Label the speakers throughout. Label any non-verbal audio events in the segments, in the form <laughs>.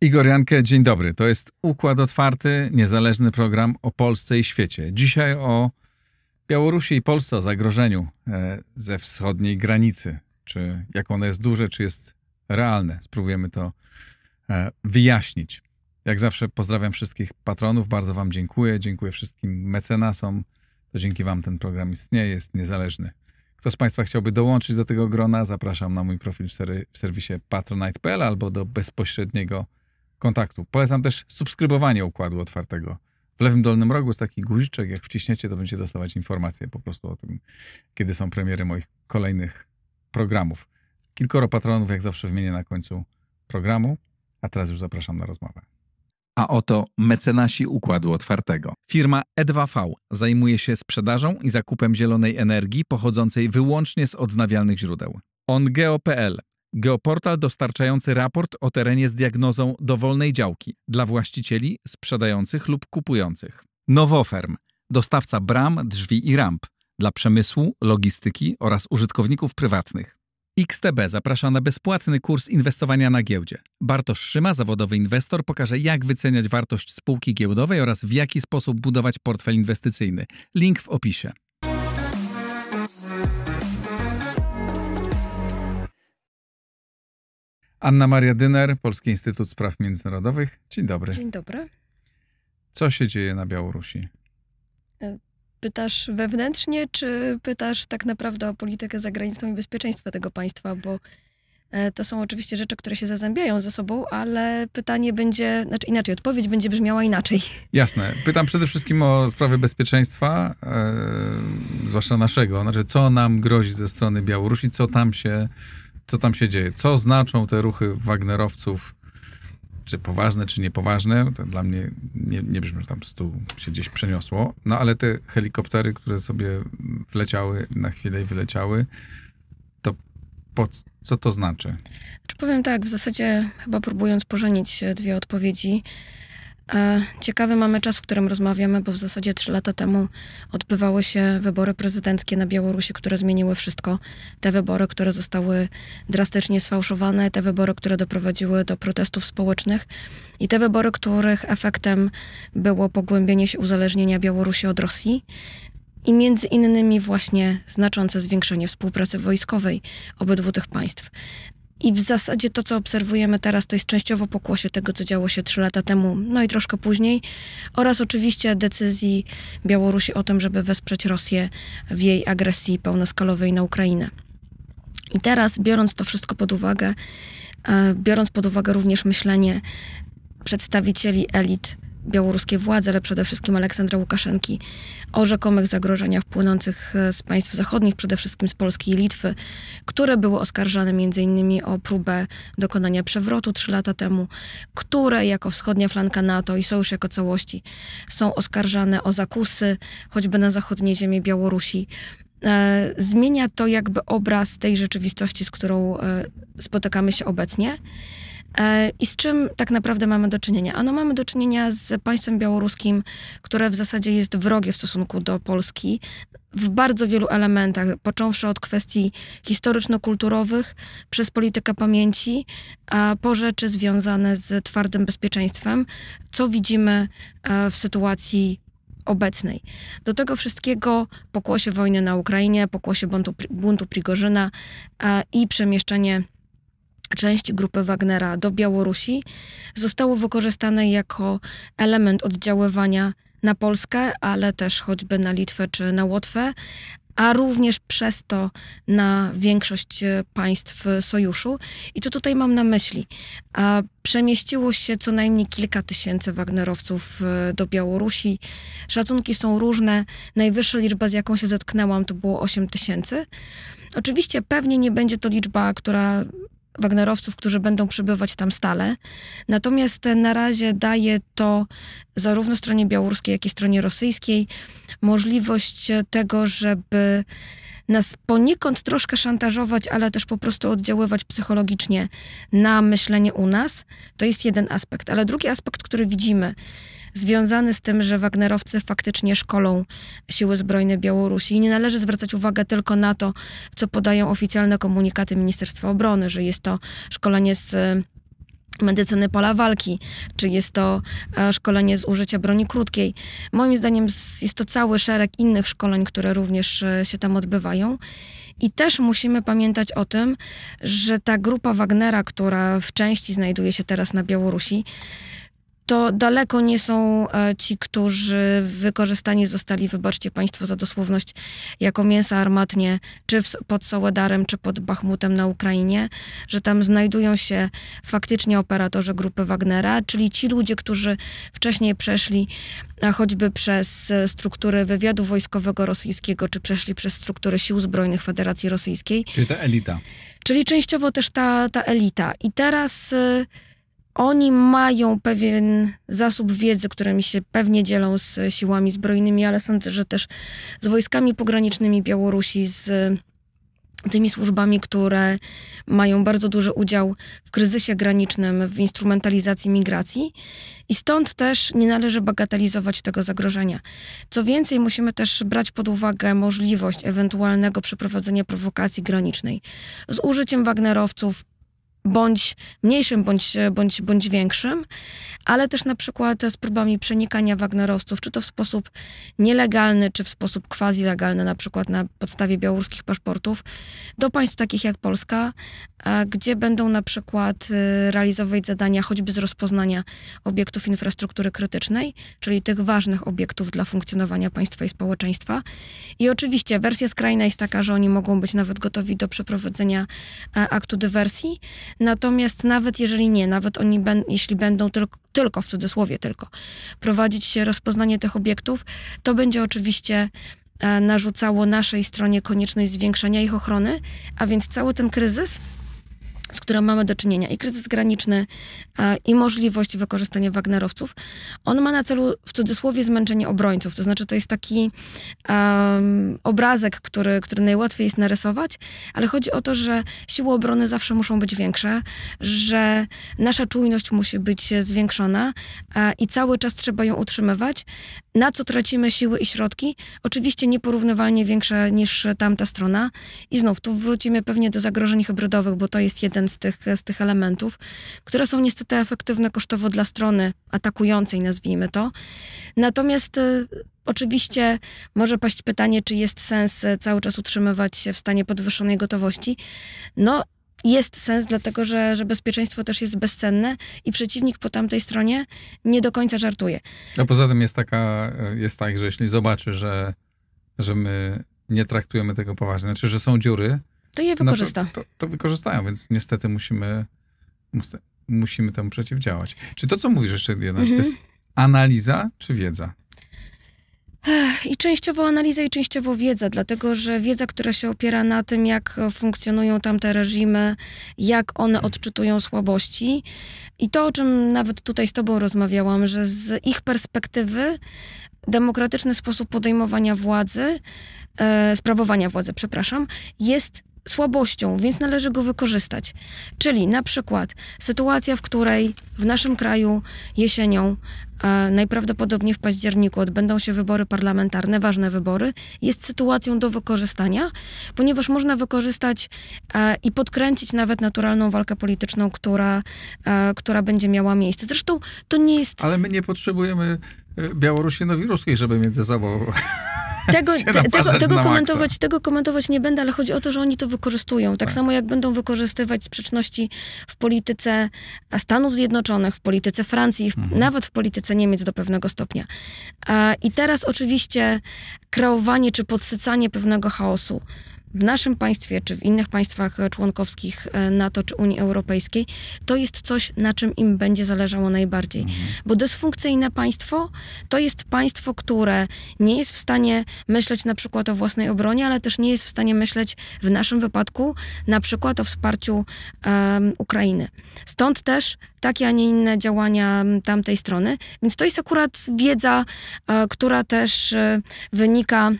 Speaker 1: Igor Jankę, dzień dobry. To jest Układ Otwarty, niezależny program o Polsce i świecie. Dzisiaj o Białorusi i Polsce, o zagrożeniu e, ze wschodniej granicy. Czy jak ono jest duże, czy jest realne. Spróbujemy to E, wyjaśnić. Jak zawsze pozdrawiam wszystkich patronów, bardzo Wam dziękuję. Dziękuję wszystkim mecenasom. To dzięki Wam ten program istnieje, jest niezależny. Kto z Państwa chciałby dołączyć do tego grona, zapraszam na mój profil w serwisie patronite.pl albo do bezpośredniego kontaktu. Polecam też subskrybowanie układu otwartego. W lewym dolnym rogu jest taki guziczek, jak wciśniecie, to będziecie dostawać informacje po prostu o tym, kiedy są premiery moich kolejnych programów. Kilkoro patronów, jak zawsze, wymienię na końcu programu. A teraz już zapraszam na rozmowę. A oto mecenasi Układu Otwartego. Firma E2V zajmuje się sprzedażą i zakupem zielonej energii pochodzącej wyłącznie z odnawialnych źródeł. OnGeo.pl Geoportal dostarczający raport o terenie z diagnozą dowolnej działki dla właścicieli, sprzedających lub kupujących. Nowoferm dostawca bram, drzwi i ramp dla przemysłu, logistyki oraz użytkowników prywatnych. XTB zaprasza na bezpłatny kurs inwestowania na giełdzie. Bartosz Szyma, zawodowy inwestor, pokaże jak wyceniać wartość spółki giełdowej oraz w jaki sposób budować portfel inwestycyjny. Link w opisie. Anna Maria Dyner, Polski Instytut Spraw Międzynarodowych. Dzień dobry. Dzień dobry. Co się dzieje na Białorusi?
Speaker 2: E, pytasz wewnętrznie, czy pytasz tak naprawdę o politykę zagraniczną i bezpieczeństwo tego państwa, bo e, to są oczywiście rzeczy, które się zazębiają ze sobą, ale pytanie będzie, znaczy inaczej, odpowiedź będzie brzmiała inaczej.
Speaker 1: Jasne. Pytam przede wszystkim o sprawy bezpieczeństwa, e, zwłaszcza naszego. Znaczy, co nam grozi ze strony Białorusi, co tam się, co tam się dzieje, co znaczą te ruchy Wagnerowców czy poważne, czy niepoważne, to dla mnie nie, nie brzmi, że tam stół się gdzieś przeniosło. No ale te helikoptery, które sobie wleciały na chwilę i wyleciały, to po, co to znaczy? Znaczy
Speaker 2: powiem tak, w zasadzie chyba próbując pożenić dwie odpowiedzi, Ciekawy mamy czas, w którym rozmawiamy, bo w zasadzie trzy lata temu odbywały się wybory prezydenckie na Białorusi, które zmieniły wszystko. Te wybory, które zostały drastycznie sfałszowane, te wybory, które doprowadziły do protestów społecznych i te wybory, których efektem było pogłębienie się uzależnienia Białorusi od Rosji. I między innymi właśnie znaczące zwiększenie współpracy wojskowej obydwu tych państw. I w zasadzie to, co obserwujemy teraz, to jest częściowo pokłosie tego, co działo się trzy lata temu, no i troszkę później, oraz oczywiście decyzji Białorusi o tym, żeby wesprzeć Rosję w jej agresji pełnoskalowej na Ukrainę. I teraz, biorąc to wszystko pod uwagę, e, biorąc pod uwagę również myślenie przedstawicieli elit białoruskie władze, ale przede wszystkim Aleksandra Łukaszenki o rzekomych zagrożeniach płynących e, z państw zachodnich, przede wszystkim z Polski i Litwy, które były oskarżane m.in. o próbę dokonania przewrotu trzy lata temu, które jako wschodnia flanka NATO i sojusz jako całości są oskarżane o zakusy, choćby na zachodniej ziemi Białorusi e, zmienia to jakby obraz tej rzeczywistości, z którą e, spotykamy się obecnie. E, I z czym tak naprawdę mamy do czynienia? Ano mamy do czynienia z państwem białoruskim, które w zasadzie jest wrogie w stosunku do Polski w bardzo wielu elementach, począwszy od kwestii historyczno-kulturowych, przez politykę pamięci, a po rzeczy związane z twardym bezpieczeństwem, co widzimy e, w sytuacji obecnej. Do tego wszystkiego pokłosie wojny na Ukrainie, pokłosie buntu, buntu Prigorzyna e, i przemieszczenie część grupy Wagnera do Białorusi zostało wykorzystane jako element oddziaływania na Polskę, ale też choćby na Litwę czy na Łotwę, a również przez to na większość e, państw e, sojuszu. I co tutaj mam na myśli? Przemieściło się co najmniej kilka tysięcy Wagnerowców e, do Białorusi. Szacunki są różne. Najwyższa liczba, z jaką się zetknęłam, to było 8 tysięcy. Oczywiście pewnie nie będzie to liczba, która Wagnerowców, którzy będą przybywać tam stale. Natomiast na razie daje to zarówno stronie białoruskiej, jak i stronie rosyjskiej możliwość tego, żeby nas poniekąd troszkę szantażować, ale też po prostu oddziaływać psychologicznie na myślenie u nas. To jest jeden aspekt. Ale drugi aspekt, który widzimy, związany z tym, że Wagnerowcy faktycznie szkolą siły zbrojne Białorusi. I nie należy zwracać uwagi tylko na to, co podają oficjalne komunikaty Ministerstwa Obrony, że jest to szkolenie z e, medycyny pola walki, czy jest to e, szkolenie z użycia broni krótkiej. Moim zdaniem jest to cały szereg innych szkoleń, które również e, się tam odbywają. I też musimy pamiętać o tym, że ta grupa Wagnera, która w części znajduje się teraz na Białorusi, to daleko nie są e, ci, którzy wykorzystani zostali, wybaczcie Państwo za dosłowność, jako mięsa armatnie, czy w, pod Soładarem, czy pod Bachmutem na Ukrainie, że tam znajdują się faktycznie operatorzy grupy Wagnera, czyli ci ludzie, którzy wcześniej przeszli choćby przez struktury wywiadu wojskowego rosyjskiego, czy przeszli przez struktury sił zbrojnych Federacji Rosyjskiej.
Speaker 1: Czyli ta elita.
Speaker 2: Czyli częściowo też ta, ta elita. I teraz y, oni mają pewien zasób wiedzy, którymi się pewnie dzielą z siłami zbrojnymi, ale sądzę, że też z wojskami pogranicznymi Białorusi, z tymi służbami, które mają bardzo duży udział w kryzysie granicznym, w instrumentalizacji migracji. I stąd też nie należy bagatelizować tego zagrożenia. Co więcej, musimy też brać pod uwagę możliwość ewentualnego przeprowadzenia prowokacji granicznej z użyciem Wagnerowców bądź mniejszym, bądź, bądź, bądź większym, ale też na przykład z próbami przenikania Wagnerowców, czy to w sposób nielegalny, czy w sposób quasi-legalny, na przykład na podstawie białoruskich paszportów, do państw takich jak Polska, gdzie będą na przykład y, realizować zadania choćby z rozpoznania obiektów infrastruktury krytycznej, czyli tych ważnych obiektów dla funkcjonowania państwa i społeczeństwa. I oczywiście wersja skrajna jest taka, że oni mogą być nawet gotowi do przeprowadzenia e, aktu dywersji, Natomiast nawet jeżeli nie, nawet oni ben, jeśli będą tylko, tylko, w cudzysłowie tylko, prowadzić rozpoznanie tych obiektów, to będzie oczywiście e, narzucało naszej stronie konieczność zwiększenia ich ochrony, a więc cały ten kryzys z którą mamy do czynienia, i kryzys graniczny, i możliwość wykorzystania Wagnerowców, on ma na celu w cudzysłowie zmęczenie obrońców. To znaczy, to jest taki um, obrazek, który, który najłatwiej jest narysować, ale chodzi o to, że siły obrony zawsze muszą być większe, że nasza czujność musi być zwiększona i cały czas trzeba ją utrzymywać, na co tracimy siły i środki? Oczywiście nieporównywalnie większe niż tamta strona. I znów tu wrócimy pewnie do zagrożeń hybrydowych, bo to jest jeden z tych, z tych elementów, które są niestety efektywne kosztowo dla strony atakującej, nazwijmy to. Natomiast y, Oczywiście może paść pytanie, czy jest sens y, cały czas utrzymywać się w stanie podwyższonej gotowości. No, jest sens, dlatego że, że bezpieczeństwo też jest bezcenne i przeciwnik po tamtej stronie nie do końca żartuje.
Speaker 1: A poza tym jest taka, jest tak, że jeśli zobaczy, że, że my nie traktujemy tego poważnie, znaczy, że są dziury, to je wykorzysta. No to, to, to, wykorzystają, więc niestety musimy, musimy temu przeciwdziałać. Czy to, co mówisz jeszcze jednak, mhm. to jest mhm. analiza czy wiedza?
Speaker 2: I częściowo analiza i częściowo wiedza, dlatego że wiedza, która się opiera na tym, jak funkcjonują tamte reżimy, jak one odczytują słabości. I to, o czym nawet tutaj z Tobą rozmawiałam, że z ich perspektywy demokratyczny sposób podejmowania władzy, e, sprawowania władzy, przepraszam, jest słabością, więc należy go wykorzystać. Czyli na przykład sytuacja, w której w naszym kraju jesienią, e, najprawdopodobniej w październiku, odbędą się wybory parlamentarne, ważne wybory, jest sytuacją do wykorzystania, ponieważ można wykorzystać e, i podkręcić nawet naturalną walkę polityczną, która, e, która będzie miała miejsce. Zresztą to nie jest.
Speaker 1: Ale my nie potrzebujemy Y, Białorusinowi ruskiej, żeby między sobą <laughs>
Speaker 2: tego, te, tego, tego komentować, tego komentować nie będę, ale chodzi o to, że oni to wykorzystują. Tak, tak, samo jak będą wykorzystywać sprzeczności w polityce Stanów Zjednoczonych, w polityce Francji, w, mhm. nawet w polityce Niemiec do pewnego stopnia. I teraz oczywiście kreowanie czy podsycanie pewnego chaosu w naszym państwie czy w innych państwach członkowskich e, NATO czy Unii Europejskiej, to jest coś, na czym im będzie zależało najbardziej. Mhm. Bo dysfunkcyjne państwo to jest państwo, które nie jest w stanie myśleć na przykład o własnej obronie, ale też nie jest w stanie myśleć w naszym wypadku na przykład o wsparciu um, Ukrainy. Stąd też takie, a nie inne działania tamtej strony. Więc to jest akurat wiedza, e, która też e, wynika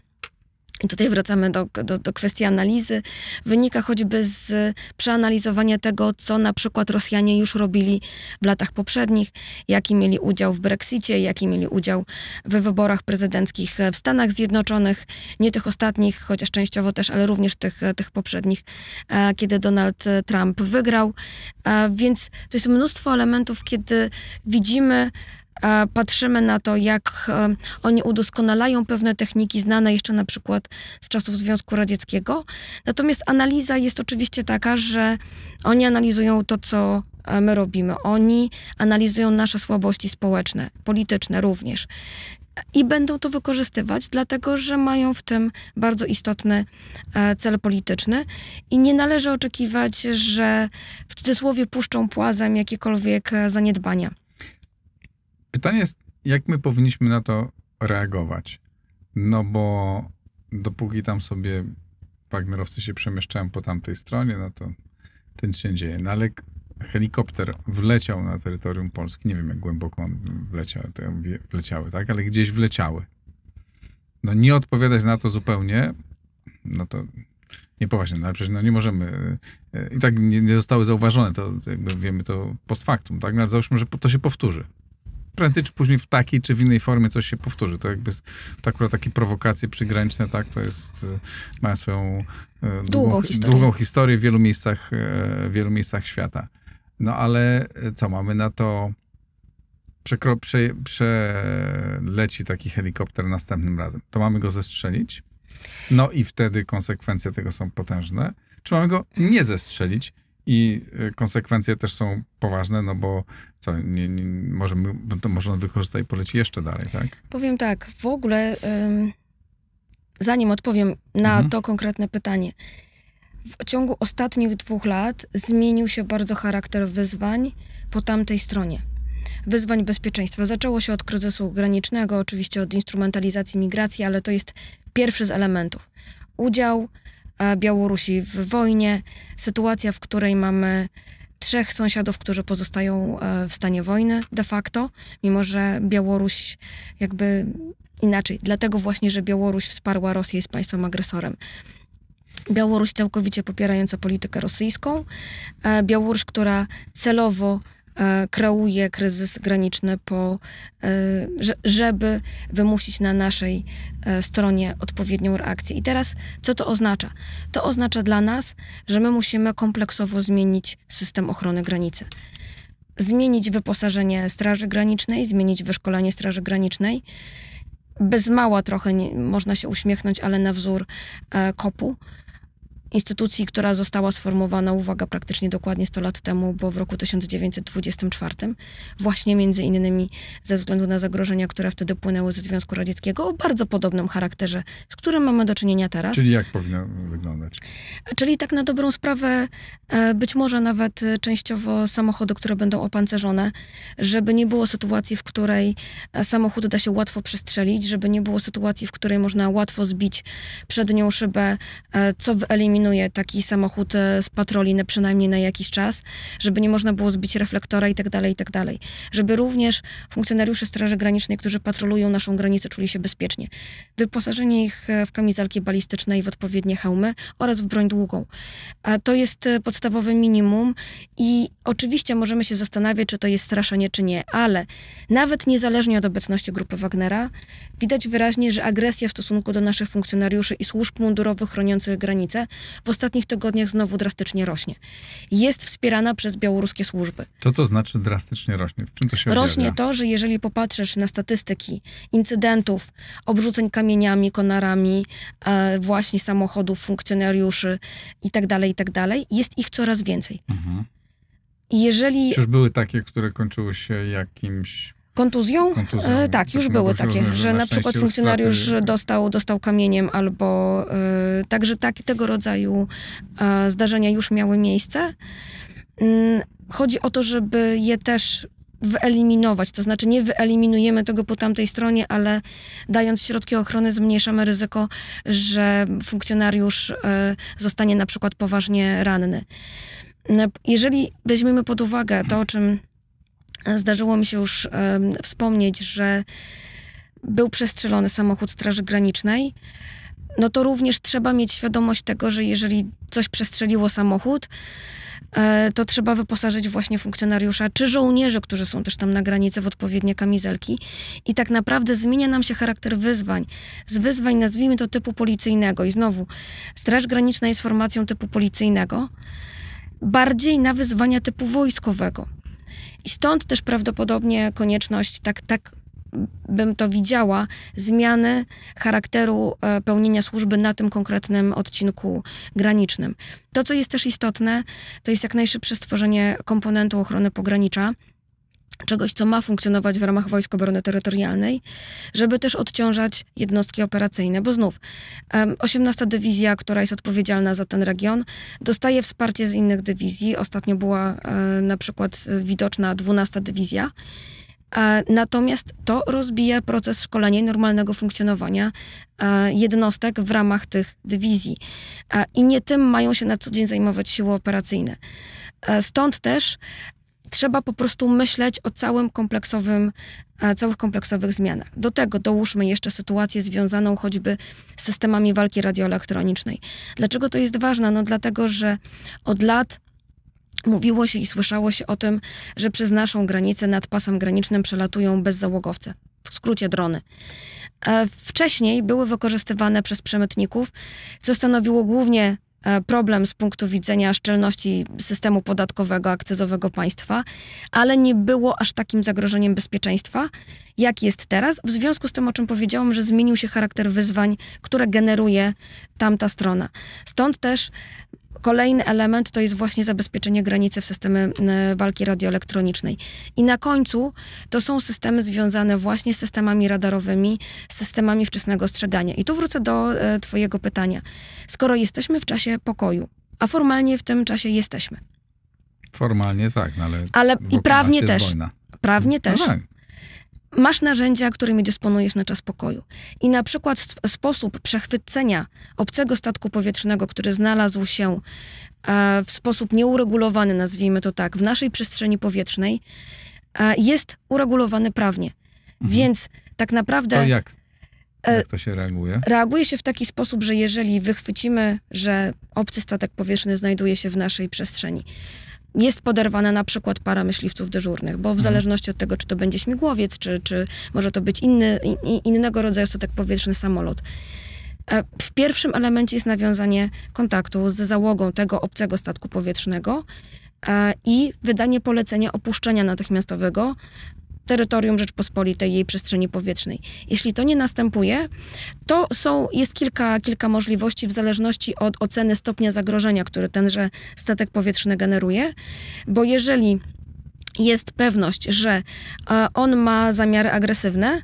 Speaker 2: i tutaj wracamy do, do, do, kwestii analizy. Wynika choćby z przeanalizowania tego, co na przykład Rosjanie już robili w latach poprzednich, jaki mieli udział w Brexicie, jaki mieli udział w wyborach prezydenckich w Stanach Zjednoczonych, nie tych ostatnich, chociaż częściowo też, ale również tych, tych poprzednich, e, kiedy Donald Trump wygrał. E, więc to jest mnóstwo elementów, kiedy widzimy, patrzymy na to, jak e, oni udoskonalają pewne techniki znane jeszcze na przykład z czasów Związku Radzieckiego. Natomiast analiza jest oczywiście taka, że oni analizują to, co e, my robimy. Oni analizują nasze słabości społeczne, polityczne również. I będą to wykorzystywać, dlatego że mają w tym bardzo istotny e, cel polityczny. I nie należy oczekiwać, że w cudzysłowie puszczą płazem jakiekolwiek zaniedbania.
Speaker 1: Pytanie jest, jak my powinniśmy na to reagować? No bo dopóki tam sobie Wagnerowcy się przemieszczają po tamtej stronie, no to ten się dzieje. No ale helikopter wleciał na terytorium Polski, nie wiem jak głęboko on wleciał, wleciały, tak? Ale gdzieś wleciały. No nie odpowiadać na to zupełnie, no to poważnie, no ale przecież no nie możemy, e, e, i tak nie, nie zostały zauważone, to wiemy to post factum, tak? No ale załóżmy, że to się powtórzy prędzej czy później w takiej czy w innej formie coś się powtórzy. To jakby to akurat takie prowokacje przygraniczne, tak, to jest, e, mają swoją e, długą, długą, historię. długą historię w wielu miejscach, e, w wielu miejscach świata. No ale co, mamy na to przekro, prze, przeleci taki helikopter następnym razem. To mamy go zestrzelić. No i wtedy konsekwencje tego są potężne. Czy mamy go nie zestrzelić i y, konsekwencje też są poważne, no bo co, nie, nie, może, no to można wykorzystać i polecić jeszcze dalej, tak?
Speaker 2: Powiem tak, w ogóle ym, zanim odpowiem na mhm. to konkretne pytanie, w ciągu ostatnich dwóch lat zmienił się bardzo charakter wyzwań po tamtej stronie. Wyzwań bezpieczeństwa. Zaczęło się od kryzysu granicznego, oczywiście od instrumentalizacji migracji, ale to jest pierwszy z elementów. Udział E, Białorusi w wojnie. Sytuacja, w której mamy trzech sąsiadów, którzy pozostają e, w stanie wojny de facto, mimo że Białoruś jakby inaczej, dlatego właśnie, że Białoruś wsparła Rosję jest państwem agresorem. Białoruś całkowicie popierająca politykę rosyjską, e, Białoruś, która celowo E, kreuje kryzys graniczny, po, e, żeby wymusić na naszej e, stronie odpowiednią reakcję. I teraz co to oznacza? To oznacza dla nas, że my musimy kompleksowo zmienić system ochrony granicy. Zmienić wyposażenie Straży Granicznej, zmienić wyszkolenie Straży Granicznej. Bez mała trochę nie, można się uśmiechnąć, ale na wzór kopu instytucji, która została sformowana, uwaga, praktycznie dokładnie 100 lat temu, bo w roku 1924, właśnie między innymi ze względu na zagrożenia, które wtedy płynęły ze Związku Radzieckiego, o bardzo podobnym charakterze, z którym mamy do czynienia teraz. Czyli
Speaker 1: jak powinno wyglądać?
Speaker 2: Czyli tak na dobrą sprawę, e, być może nawet częściowo samochody, które będą opancerzone, żeby nie było sytuacji, w której e, samochód da się łatwo przestrzelić, żeby nie było sytuacji, w której można łatwo zbić przednią szybę, e, co wyeliminować eliminuje taki samochód e, z patroli na przynajmniej na jakiś czas, żeby nie można było zbić reflektora i tak dalej, i tak dalej. Żeby również funkcjonariusze Straży Granicznej, którzy patrolują naszą granicę, czuli się bezpiecznie. Wyposażenie ich e, w kamizelki balistyczne i w odpowiednie hełmy oraz w broń długą. To jest e, podstawowe minimum i oczywiście możemy się zastanawiać, czy to jest straszenie, czy nie, ale nawet niezależnie od obecności grupy Wagnera, widać wyraźnie, że agresja w stosunku do naszych funkcjonariuszy i służb mundurowych chroniących granice w ostatnich tygodniach znowu drastycznie rośnie. Jest wspierana przez białoruskie służby.
Speaker 1: Co to znaczy drastycznie rośnie? W czym to się objawia? Rośnie
Speaker 2: to, że jeżeli popatrzysz na statystyki incydentów, obrzuceń kamieniami, konarami, e, właśnie samochodów, funkcjonariuszy itd., tak itd., tak jest ich coraz więcej. Mhm. Jeżeli... Czyż
Speaker 1: były takie, które kończyły się jakimś Kontuzją? Kontuzją. E, tak, już były takie, że na, na przykład funkcjonariusz
Speaker 2: dostał, dostał kamieniem albo e, także tak, tego rodzaju e, zdarzenia już miały miejsce. Mm, chodzi o to, żeby je też wyeliminować, to znaczy nie wyeliminujemy tego po tamtej stronie, ale dając środki ochrony zmniejszamy ryzyko, że funkcjonariusz e, zostanie na przykład poważnie ranny. Jeżeli weźmiemy pod uwagę to, o czym zdarzyło mi się już wspomnieć, że był przestrzelony samochód Straży Granicznej, no to również trzeba mieć świadomość tego, że jeżeli coś przestrzeliło samochód, e, to trzeba wyposażyć właśnie funkcjonariusza czy żołnierzy, którzy są też tam na granicy w odpowiednie kamizelki. I tak naprawdę zmienia nam się charakter wyzwań. Z wyzwań nazwijmy to typu policyjnego. I znowu, Straż Graniczna jest formacją typu policyjnego, bardziej na wyzwania typu wojskowego. I stąd też prawdopodobnie konieczność, tak, tak bym to widziała, zmiany charakteru e, pełnienia służby na tym konkretnym odcinku granicznym. To, co jest też istotne, to jest jak najszybsze stworzenie komponentu ochrony pogranicza czegoś, co ma funkcjonować w ramach Wojsk Obrony Terytorialnej, żeby też odciążać jednostki operacyjne, bo znów 18 Dywizja, która jest odpowiedzialna za ten region, dostaje wsparcie z innych dywizji. Ostatnio była e, na przykład widoczna 12 Dywizja. E, natomiast to rozbija proces szkolenia i normalnego funkcjonowania e, jednostek w ramach tych dywizji. I nie tym mają się na co dzień zajmować siły operacyjne. Stąd też trzeba po prostu myśleć o całym kompleksowym, e, całych kompleksowych zmianach. Do tego dołóżmy jeszcze sytuację związaną choćby z systemami walki radioelektronicznej. Dlaczego to jest ważne? No dlatego, że od lat Mówiło się i słyszało się o tym, że przez naszą granicę nad pasem granicznym przelatują bezzałogowce, w skrócie drony. E, wcześniej były wykorzystywane przez przemytników, co stanowiło głównie E, problem z punktu widzenia szczelności systemu podatkowego, akcyzowego państwa, ale nie było aż takim zagrożeniem bezpieczeństwa, jak jest teraz, w związku z tym, o czym powiedziałam, że zmienił się charakter wyzwań, które generuje tamta strona. Stąd też Kolejny element to jest właśnie zabezpieczenie granicy w systemy e, walki radioelektronicznej. I na końcu to są systemy związane właśnie z systemami radarowymi, systemami wczesnego ostrzegania. I tu wrócę do e, Twojego pytania. Skoro jesteśmy w czasie pokoju, a formalnie w tym czasie jesteśmy.
Speaker 1: Formalnie tak, no ale. Ale i prawnie też. Wojna.
Speaker 2: Prawnie no też. No tak masz narzędzia, którymi dysponujesz na czas pokoju. I na przykład sposób przechwycenia obcego statku powietrznego, który znalazł się e, w sposób nieuregulowany, nazwijmy to tak, w naszej przestrzeni powietrznej, e, jest uregulowany prawnie. Mhm. Więc tak naprawdę. To jak,
Speaker 1: e, jak to się reaguje?
Speaker 2: Reaguje się w taki sposób, że jeżeli wychwycimy, że obcy statek powietrzny znajduje się w naszej przestrzeni, jest poderwana na przykład para myśliwców dyżurnych, bo w mhm. zależności od tego, czy to będzie śmigłowiec, czy, czy może to być inny, in, innego rodzaju statek powietrzny, samolot. E, w pierwszym elemencie jest nawiązanie kontaktu z załogą tego obcego statku powietrznego e, i wydanie polecenia opuszczenia natychmiastowego terytorium Rzeczpospolitej, jej przestrzeni powietrznej. Jeśli to nie następuje, to są, jest kilka, kilka możliwości w zależności od oceny stopnia zagrożenia, który tenże statek powietrzny generuje, bo jeżeli jest pewność, że e, on ma zamiary agresywne,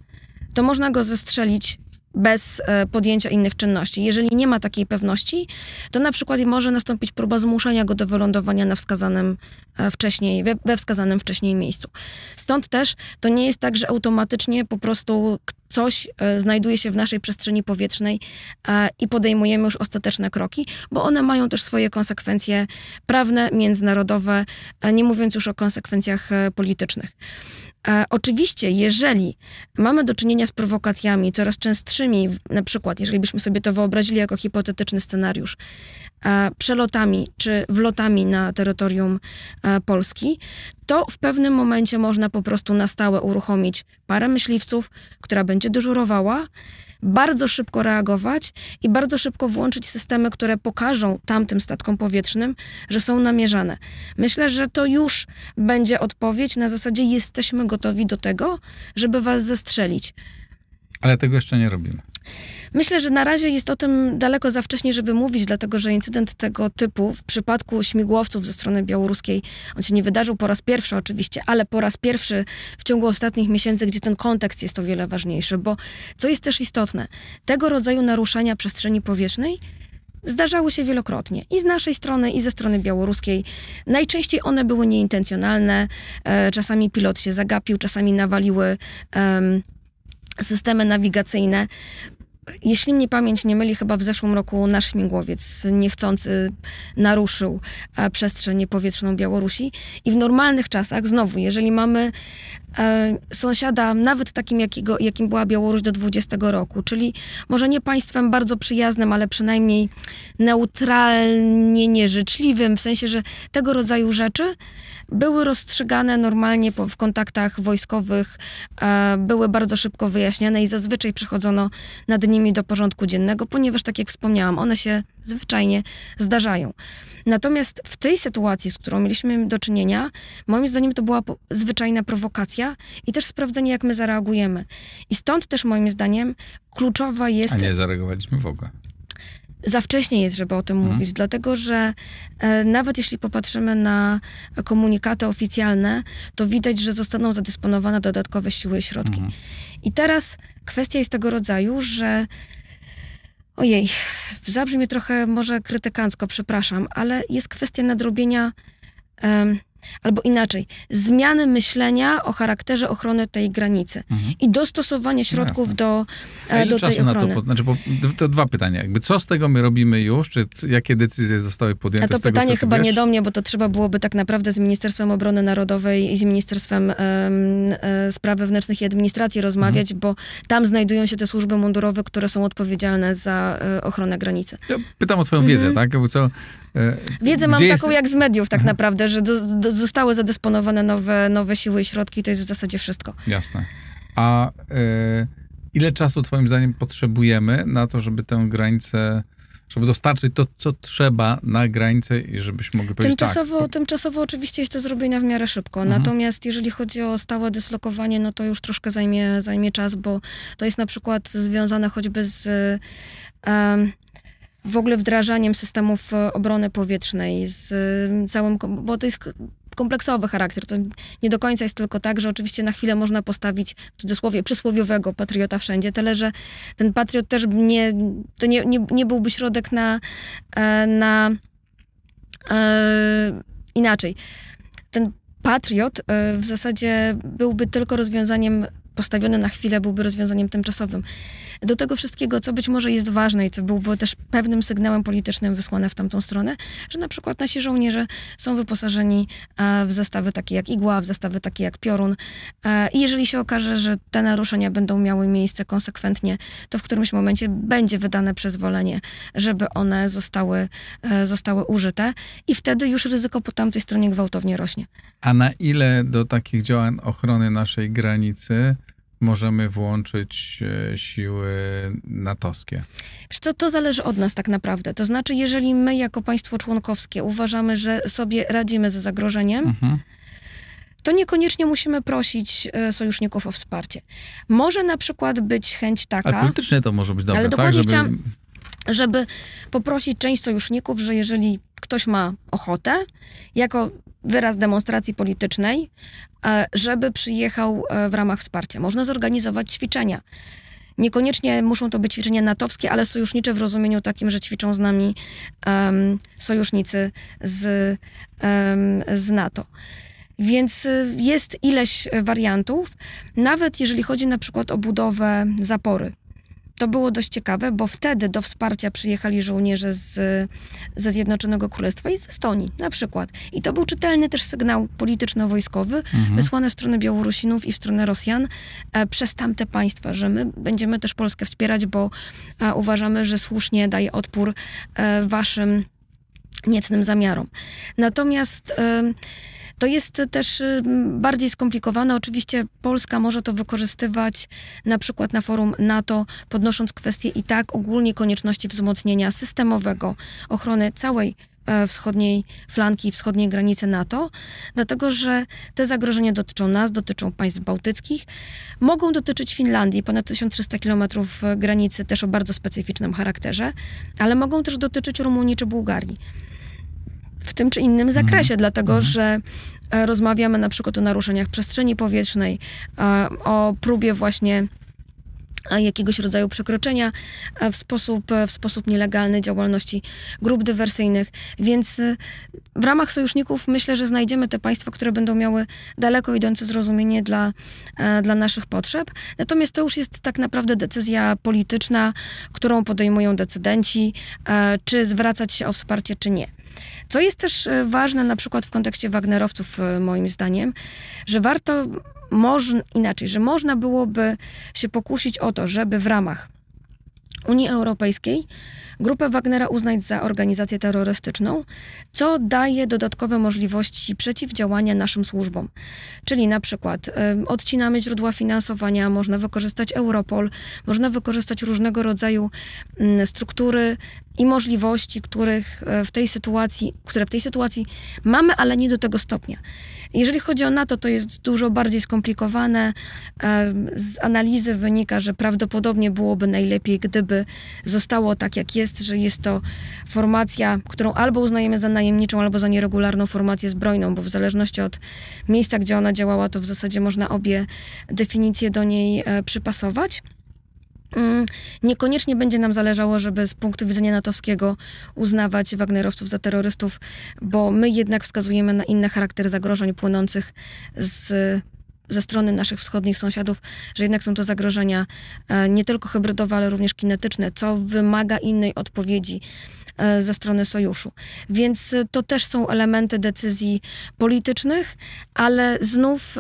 Speaker 2: to można go zestrzelić bez e, podjęcia innych czynności. Jeżeli nie ma takiej pewności, to na przykład może nastąpić próba zmuszenia go do wylądowania na wskazanym e, wcześniej, we, we wskazanym wcześniej miejscu. Stąd też to nie jest tak, że automatycznie po prostu coś e, znajduje się w naszej przestrzeni powietrznej i podejmujemy już ostateczne kroki, bo one mają też swoje konsekwencje prawne, międzynarodowe, nie mówiąc już o konsekwencjach politycznych. E, oczywiście, jeżeli mamy do czynienia z prowokacjami coraz częstszymi, na przykład, jeżeli byśmy sobie to wyobrazili jako hipotetyczny scenariusz, e, przelotami czy wlotami na terytorium e, Polski, to w pewnym momencie można po prostu na stałe uruchomić parę myśliwców, która będzie dyżurowała bardzo szybko reagować i bardzo szybko włączyć systemy, które pokażą tamtym statkom powietrznym, że są namierzane. Myślę, że to już będzie odpowiedź na zasadzie jesteśmy gotowi do tego, żeby was zestrzelić.
Speaker 1: Ale tego jeszcze nie robimy.
Speaker 2: Myślę, że na razie jest o tym daleko za wcześnie, żeby mówić, dlatego że incydent tego typu w przypadku śmigłowców ze strony białoruskiej, on się nie wydarzył po raz pierwszy oczywiście, ale po raz pierwszy w ciągu ostatnich miesięcy, gdzie ten kontekst jest o wiele ważniejszy, bo co jest też istotne, tego rodzaju naruszenia przestrzeni powietrznej zdarzały się wielokrotnie i z naszej strony, i ze strony białoruskiej. Najczęściej one były nieintencjonalne, e, czasami pilot się zagapił, czasami nawaliły. Um, systemy nawigacyjne jeśli mnie pamięć nie myli, chyba w zeszłym roku nasz śmigłowiec niechcący naruszył e, przestrzeń powietrzną Białorusi. I w normalnych czasach, znowu, jeżeli mamy e, sąsiada, nawet takim, jakiego, jakim była Białoruś do 20 roku, czyli może nie państwem bardzo przyjaznym, ale przynajmniej neutralnie nieżyczliwym, w sensie, że tego rodzaju rzeczy były rozstrzygane normalnie po, w kontaktach wojskowych, e, były bardzo szybko wyjaśniane i zazwyczaj przychodzono nad nimi nimi do porządku dziennego, ponieważ, tak jak wspomniałam, one się zwyczajnie zdarzają. Natomiast w tej sytuacji, z którą mieliśmy do czynienia, moim zdaniem to była zwyczajna prowokacja i też sprawdzenie, jak my zareagujemy. I stąd też moim zdaniem kluczowa jest. A nie
Speaker 1: zareagowaliśmy w ogóle
Speaker 2: za wcześnie jest, żeby o tym mhm. mówić, dlatego że e, nawet jeśli popatrzymy na komunikaty oficjalne, to widać, że zostaną zadysponowane dodatkowe siły i środki. Mhm. I teraz kwestia jest tego rodzaju, że ojej, zabrzmi trochę może krytykancko, przepraszam, ale jest kwestia nadrobienia em, albo inaczej, zmiany myślenia o charakterze ochrony tej granicy mhm. i dostosowanie no środków no do, e, do tej ochrony. Na to,
Speaker 1: znaczy, to dwa pytania. Jakby co z tego my robimy już, czy jakie decyzje zostały podjęte? A to pytanie chyba wiesz? nie do
Speaker 2: mnie, bo to trzeba byłoby tak naprawdę z Ministerstwem Obrony Narodowej i z Ministerstwem um, Spraw Wewnętrznych i Administracji rozmawiać, mhm. bo tam znajdują się te służby mundurowe, które są odpowiedzialne za e, ochronę granicy. Ja
Speaker 1: pytam o twoją wiedzę, mhm. tak? Jakby co, E, Wiedzę mam jest... taką jak z mediów tak
Speaker 2: naprawdę, że do, do, zostały zadysponowane nowe, nowe siły i środki, to jest w zasadzie wszystko.
Speaker 1: Jasne. A e, ile czasu twoim zdaniem potrzebujemy na to, żeby tę granicę żeby dostarczyć to, co trzeba na granicę i żebyśmy mogli powiedzieć tak? tymczasowo,
Speaker 2: tak. Tymczasowo oczywiście jest to zrobienia w miarę szybko, mhm. natomiast jeżeli chodzi o stałe dyslokowanie, no to już troszkę zajmie, zajmie czas, bo to jest na przykład związane choćby z... Um, w ogóle wdrażaniem systemów e, obrony powietrznej, z e, całym, bo to jest kompleksowy charakter. To nie do końca jest tylko tak, że oczywiście na chwilę można postawić w cudzysłowie przysłowiowego patriota wszędzie, tyle że ten patriot też nie, to nie, nie, nie byłby środek na, e, na e, inaczej. Ten patriot w zasadzie byłby tylko rozwiązaniem postawiony na chwilę byłby rozwiązaniem tymczasowym. Do tego wszystkiego, co być może jest ważne i co byłby też pewnym sygnałem politycznym wysłane w tamtą stronę, że na przykład nasi żołnierze są wyposażeni e, w zestawy takie jak igła, w zestawy takie jak piorun. E, I jeżeli się okaże, że te naruszenia będą miały miejsce konsekwentnie, to w którymś momencie będzie wydane przyzwolenie, żeby one zostały, e, zostały użyte i wtedy już ryzyko po tamtej stronie gwałtownie rośnie.
Speaker 1: A na ile do takich działań ochrony naszej granicy możemy włączyć e, siły natowskie?
Speaker 2: To, to zależy od nas tak naprawdę. To znaczy, jeżeli my jako państwo członkowskie uważamy, że sobie radzimy ze zagrożeniem, mhm. to niekoniecznie musimy prosić e, sojuszników o wsparcie. Może na przykład być chęć taka... Ale politycznie
Speaker 1: to może być dobre, ale tak, dokładnie tak? Żeby... Chciałam,
Speaker 2: żeby poprosić część sojuszników, że jeżeli ktoś ma ochotę, jako wyraz demonstracji politycznej, e, żeby przyjechał e, w ramach wsparcia. Można zorganizować ćwiczenia. Niekoniecznie muszą to być ćwiczenia natowskie, ale sojusznicze w rozumieniu takim, że ćwiczą z nami um, sojusznicy z, um, z NATO. Więc y, jest ileś wariantów, nawet jeżeli chodzi na przykład o budowę zapory to było dość ciekawe, bo wtedy do wsparcia przyjechali żołnierze z, ze Zjednoczonego Królestwa i z Estonii na przykład. I to był czytelny też sygnał polityczno-wojskowy mhm. wysłany w stronę Białorusinów i w stronę Rosjan e, przez tamte państwa, że my będziemy też Polskę wspierać, bo e, uważamy, że słusznie daje odpór e, waszym niecnym zamiarom. Natomiast to jest też y, bardziej skomplikowane. Oczywiście Polska może to wykorzystywać na przykład na forum NATO, podnosząc kwestię i tak ogólnie konieczności wzmocnienia systemowego ochrony całej e, wschodniej flanki i wschodniej granicy NATO, dlatego że te zagrożenia dotyczą nas, dotyczą państw bałtyckich, mogą dotyczyć Finlandii, ponad 1300 km e, granicy, też o bardzo specyficznym charakterze, ale mogą też dotyczyć Rumunii czy Bułgarii w tym czy innym zakresie, mhm. dlatego mhm. że e, rozmawiamy na przykład o naruszeniach przestrzeni powietrznej, e, o próbie właśnie e, jakiegoś rodzaju przekroczenia w sposób, w sposób nielegalny działalności grup dywersyjnych. Więc w ramach sojuszników myślę, że znajdziemy te państwa, które będą miały daleko idące zrozumienie dla, dla naszych potrzeb. Natomiast to już jest tak naprawdę decyzja polityczna, którą podejmują decydenci, czy zwracać się o wsparcie, czy nie. Co jest też e, ważne na przykład w kontekście Wagnerowców, e, moim zdaniem, że warto, można, inaczej, że można byłoby się pokusić o to, żeby w ramach Unii Europejskiej grupę Wagnera uznać za organizację terrorystyczną, co daje dodatkowe możliwości przeciwdziałania naszym służbom. Czyli na przykład y, odcinamy źródła finansowania, można wykorzystać Europol, można wykorzystać różnego rodzaju y, struktury i możliwości, których e, w tej sytuacji, które w tej sytuacji mamy, ale nie do tego stopnia. Jeżeli chodzi o NATO, to jest dużo bardziej skomplikowane. Z analizy wynika, że prawdopodobnie byłoby najlepiej, gdyby zostało tak, jak jest jest, że jest to formacja, którą albo uznajemy za najemniczą, albo za nieregularną formację zbrojną, bo w zależności od miejsca, gdzie ona działała, to w zasadzie można obie definicje do niej e, przypasować mm, niekoniecznie będzie nam zależało, żeby z punktu widzenia natowskiego uznawać Wagnerowców za terrorystów, bo my jednak wskazujemy na inny charakter zagrożeń płynących z ze strony naszych wschodnich sąsiadów, że jednak są to zagrożenia e, nie tylko hybrydowe, ale również kinetyczne, co wymaga innej odpowiedzi e, ze strony sojuszu. Więc e, to też są elementy decyzji politycznych, ale znów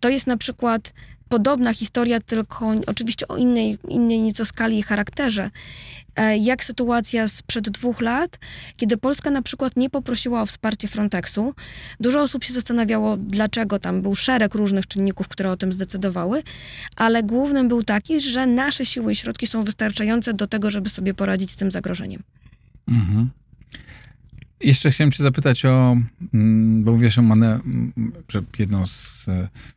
Speaker 2: to jest na przykład podobna historia, tylko oczywiście o innej, innej nieco skali i charakterze. E, jak sytuacja sprzed dwóch lat, kiedy Polska na przykład nie poprosiła o wsparcie Frontexu. Dużo osób się zastanawiało, dlaczego tam był szereg różnych czynników, które o tym zdecydowały, ale głównym był taki, że nasze siły i środki są wystarczające do tego, żeby sobie poradzić z tym zagrożeniem.
Speaker 1: Mhm. Jeszcze chciałem cię zapytać o, mm, bo mówisz o mane, że jedną z,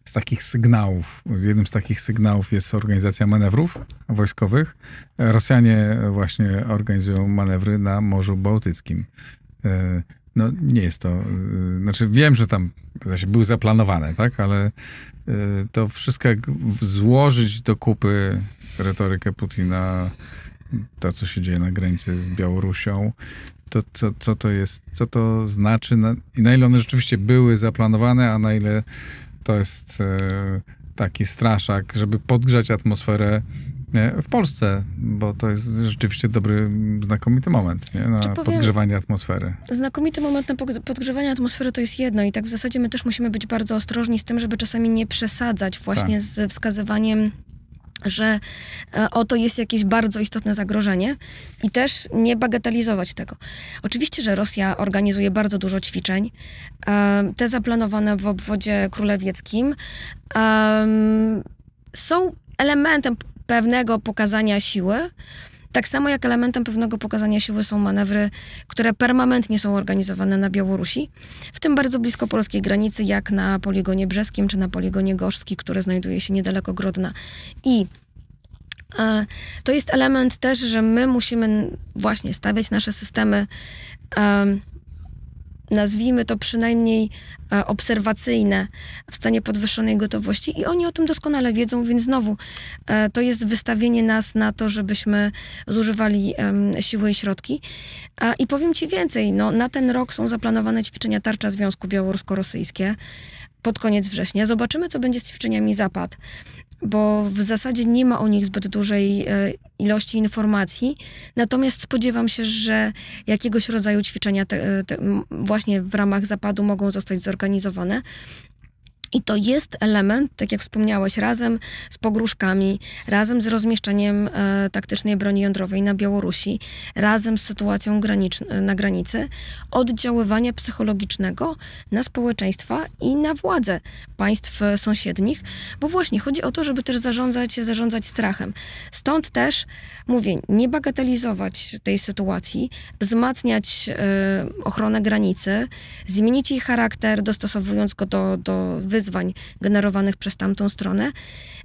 Speaker 1: z, takich sygnałów, jednym z takich sygnałów jest organizacja manewrów wojskowych. Rosjanie właśnie organizują manewry na Morzu Bałtyckim. E, no nie jest to, e, znaczy wiem, że tam były zaplanowane, tak, ale e, to wszystko jak złożyć do kupy retorykę Putina, to co się dzieje na granicy z Białorusią, to, to, co to jest, co to znaczy na, i na ile one rzeczywiście były zaplanowane, a na ile to jest e, taki straszak, żeby podgrzać atmosferę nie, w Polsce, bo to jest rzeczywiście dobry, znakomity moment nie, na powiem, podgrzewanie atmosfery.
Speaker 2: Znakomity moment na podgrzewanie atmosfery to jest jedno i tak w zasadzie my też musimy być bardzo ostrożni z tym, żeby czasami nie przesadzać właśnie tak. z wskazywaniem że e, oto jest jakieś bardzo istotne zagrożenie i też nie bagatelizować tego. Oczywiście, że Rosja organizuje bardzo dużo ćwiczeń. E, te zaplanowane w obwodzie królewieckim są elementem pewnego pokazania siły, tak samo jak elementem pewnego pokazania siły są manewry, które permanentnie są organizowane na Białorusi, w tym bardzo blisko polskiej granicy, jak na poligonie brzeskim czy na poligonie gorzki, które znajduje się niedaleko Grodna. I e, to jest element też, że my musimy właśnie stawiać nasze systemy um, nazwijmy to przynajmniej e, obserwacyjne w stanie podwyższonej gotowości i oni o tym doskonale wiedzą, więc znowu e, to jest wystawienie nas na to, żebyśmy zużywali siły i środki. E, I powiem Ci więcej, no, na ten rok są zaplanowane ćwiczenia tarcza Związku Białorusko-Rosyjskie pod koniec września. Zobaczymy, co będzie z ćwiczeniami Zapad bo w zasadzie nie ma o nich zbyt dużej e, ilości informacji. Natomiast spodziewam się, że jakiegoś rodzaju ćwiczenia te, te właśnie w ramach zapadu mogą zostać zorganizowane. I to jest element, tak jak wspomniałeś, razem z pogróżkami, razem z rozmieszczeniem e, taktycznej broni jądrowej na Białorusi, razem z sytuacją na granicy, oddziaływania psychologicznego na społeczeństwa i na władze państw e, sąsiednich, bo właśnie chodzi o to, żeby też zarządzać, zarządzać strachem. Stąd też mówię, nie bagatelizować tej sytuacji, wzmacniać e, ochronę granicy, zmienić jej charakter, dostosowując go do, do wyzwań, wyzwań generowanych przez tamtą stronę,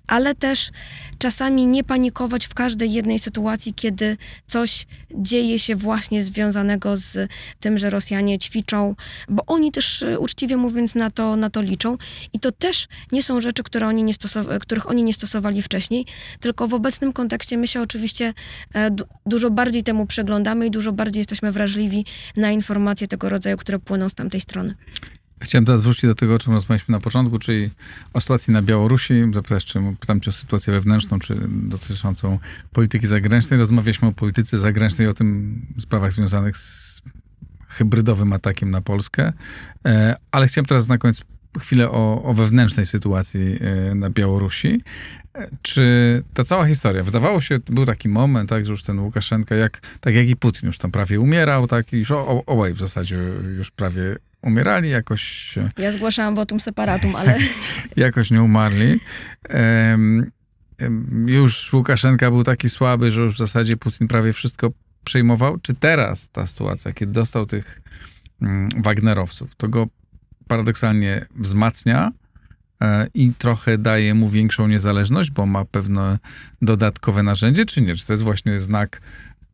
Speaker 2: ale też czasami nie panikować w każdej jednej sytuacji, kiedy coś dzieje się właśnie związanego z tym, że Rosjanie ćwiczą, bo oni też e, uczciwie mówiąc na to, na to liczą i to też nie są rzeczy, które oni nie których oni nie stosowali wcześniej, tylko w obecnym kontekście my się oczywiście e, dużo bardziej temu przeglądamy i dużo bardziej jesteśmy wrażliwi na informacje tego rodzaju, które płyną z tamtej strony.
Speaker 1: Chciałem teraz wrócić do tego, o czym rozmawialiśmy na początku, czyli o sytuacji na Białorusi. Zapytać, czy pytam cię o sytuację wewnętrzną, czy dotyczącą polityki zagranicznej. Rozmawialiśmy o polityce zagranicznej, o tym sprawach związanych z hybrydowym atakiem na Polskę. E, ale chciałem teraz na koniec chwilę o, o wewnętrznej sytuacji e, na Białorusi. E, czy ta cała historia, wydawało się, był taki moment, tak, że już ten Łukaszenka, jak, tak jak i Putin, już tam prawie umierał, tak, i już obaj w zasadzie już prawie umierali, jakoś...
Speaker 2: Ja zgłaszałam wotum separatum, ale...
Speaker 1: <laughs> jakoś nie umarli. Um, już Łukaszenka był taki słaby, że już w zasadzie Putin prawie wszystko przejmował. Czy teraz ta sytuacja, kiedy dostał tych mm, Wagnerowców, to go paradoksalnie wzmacnia e, i trochę daje mu większą niezależność, bo ma pewne dodatkowe narzędzie, czy nie? Czy to jest właśnie znak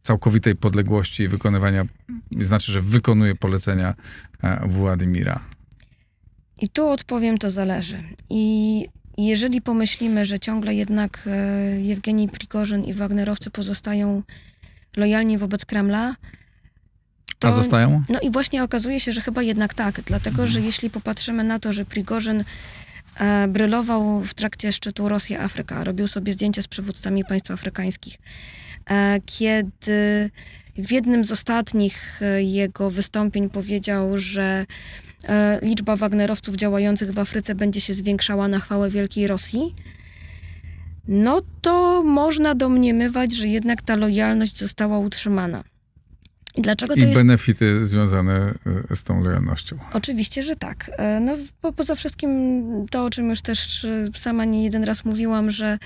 Speaker 1: całkowitej podległości i wykonywania, znaczy, że wykonuje polecenia e, Władimira?
Speaker 2: I tu odpowiem, to zależy. I jeżeli pomyślimy, że ciągle jednak e, Jewgenij Prigorzyn i Wagnerowcy pozostają lojalni wobec Kremla, to, A zostają? No i właśnie okazuje się, że chyba jednak tak, dlatego mhm. że jeśli popatrzymy na to, że Prigorzyn e, brylował w trakcie szczytu Rosja-Afryka, robił sobie zdjęcia z przywódcami państw afrykańskich, E, kiedy w jednym z ostatnich e, jego wystąpień powiedział, że e, liczba Wagnerowców działających w Afryce będzie się zwiększała na chwałę Wielkiej Rosji, no to można domniemywać, że jednak ta lojalność została utrzymana. I dlaczego to I jest...
Speaker 1: benefity związane z tą lojalnością.
Speaker 2: Oczywiście, że tak. No, po, poza wszystkim to, o czym już też sama nie jeden raz mówiłam, że.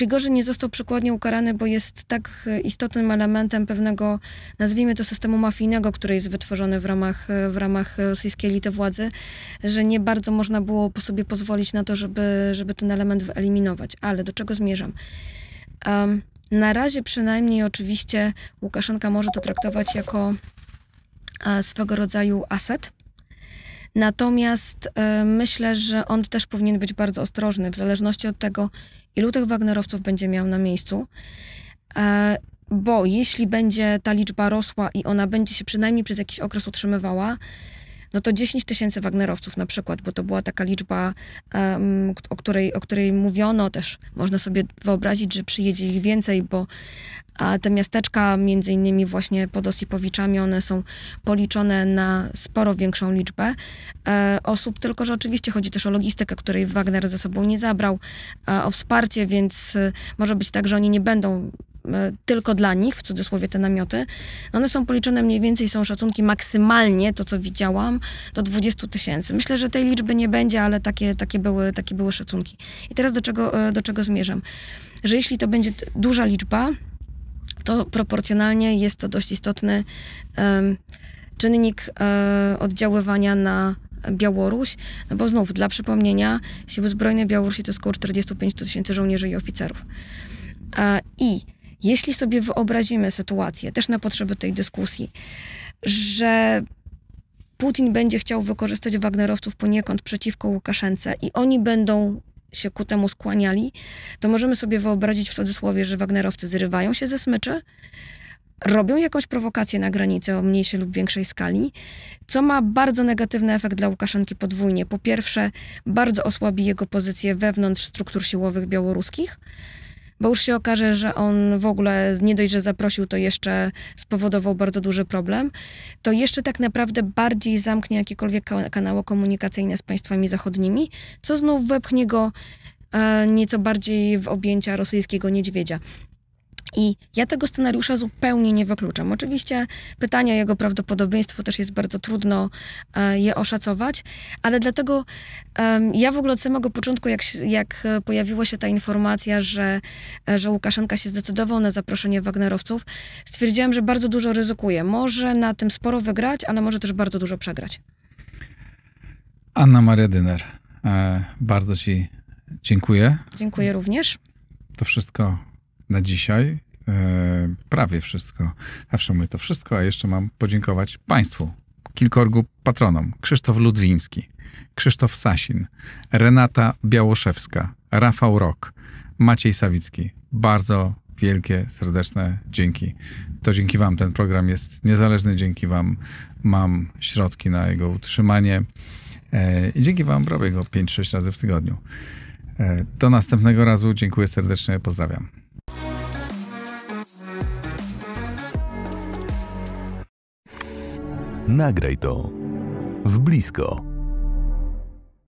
Speaker 2: Prigorzyn nie został przykładnie ukarany, bo jest tak e, istotnym elementem pewnego, nazwijmy to systemu mafijnego, który jest wytworzony w ramach, e, w ramach rosyjskiej elity władzy, że nie bardzo można było po sobie pozwolić na to, żeby, żeby ten element wyeliminować. Ale do czego zmierzam? Um, na razie przynajmniej oczywiście Łukaszenka może to traktować jako e, swego rodzaju aset, Natomiast y, myślę, że on też powinien być bardzo ostrożny, w zależności od tego, ilu tych Wagnerowców będzie miał na miejscu. E, bo jeśli będzie ta liczba rosła i ona będzie się przynajmniej przez jakiś okres utrzymywała, no to 10 tysięcy Wagnerowców na przykład, bo to była taka liczba, um, o, której, o której mówiono też, można sobie wyobrazić, że przyjedzie ich więcej, bo a te miasteczka, między innymi właśnie pod Osipowiczami, one są policzone na sporo większą liczbę e, osób, tylko że oczywiście chodzi też o logistykę, której Wagner ze sobą nie zabrał, e, o wsparcie, więc e, może być tak, że oni nie będą E, tylko dla nich, w cudzysłowie te namioty. One są policzone mniej więcej, są szacunki maksymalnie, to co widziałam, do 20 tysięcy. Myślę, że tej liczby nie będzie, ale takie, takie, były, takie były szacunki. I teraz do czego, e, do czego zmierzam? Że jeśli to będzie duża liczba, to proporcjonalnie jest to dość istotny um, czynnik um, oddziaływania na Białoruś, no bo znów, dla przypomnienia, siły zbrojne Białorusi to jest około 45 tysięcy żołnierzy i oficerów. I jeśli sobie wyobrazimy sytuację, też na potrzeby tej dyskusji, że Putin będzie chciał wykorzystać Wagnerowców poniekąd przeciwko Łukaszence i oni będą się ku temu skłaniali, to możemy sobie wyobrazić w cudzysłowie, że Wagnerowcy zrywają się ze smyczy, robią jakąś prowokację na granicy o mniejszej lub większej skali, co ma bardzo negatywny efekt dla Łukaszenki podwójnie. Po pierwsze, bardzo osłabi jego pozycję wewnątrz struktur siłowych białoruskich, bo już się okaże, że on w ogóle nie dość, że zaprosił, to jeszcze spowodował bardzo duży problem, to jeszcze tak naprawdę bardziej zamknie jakiekolwiek kanały komunikacyjne z państwami zachodnimi, co znów wepchnie go e, nieco bardziej w objęcia rosyjskiego niedźwiedzia. I ja tego scenariusza zupełnie nie wykluczam. Oczywiście pytania, jego prawdopodobieństwo też jest bardzo trudno e, je oszacować, ale dlatego ja w ogóle od samego początku, jak, jak e, pojawiła się ta informacja, że, e, że Łukaszenka się zdecydował na zaproszenie Wagnerowców, stwierdziłem, że bardzo dużo ryzykuje. Może na tym sporo wygrać, ale może też bardzo dużo przegrać.
Speaker 1: Anna Maria Dyner, bardzo Ci dziękuję.
Speaker 2: Dziękuję również.
Speaker 1: To wszystko na dzisiaj e, prawie wszystko. Zawsze mówię to wszystko, a jeszcze mam podziękować Państwu, kilkorgu patronom. Krzysztof Ludwiński, Krzysztof Sasin, Renata Białoszewska, Rafał Rok, Maciej Sawicki. Bardzo wielkie, serdeczne dzięki. To dzięki Wam ten program jest niezależny, dzięki Wam mam środki na jego utrzymanie e, i dzięki Wam robię go 5-6 razy w tygodniu. E, do następnego razu. Dziękuję serdecznie. Pozdrawiam. Nagraj to w blisko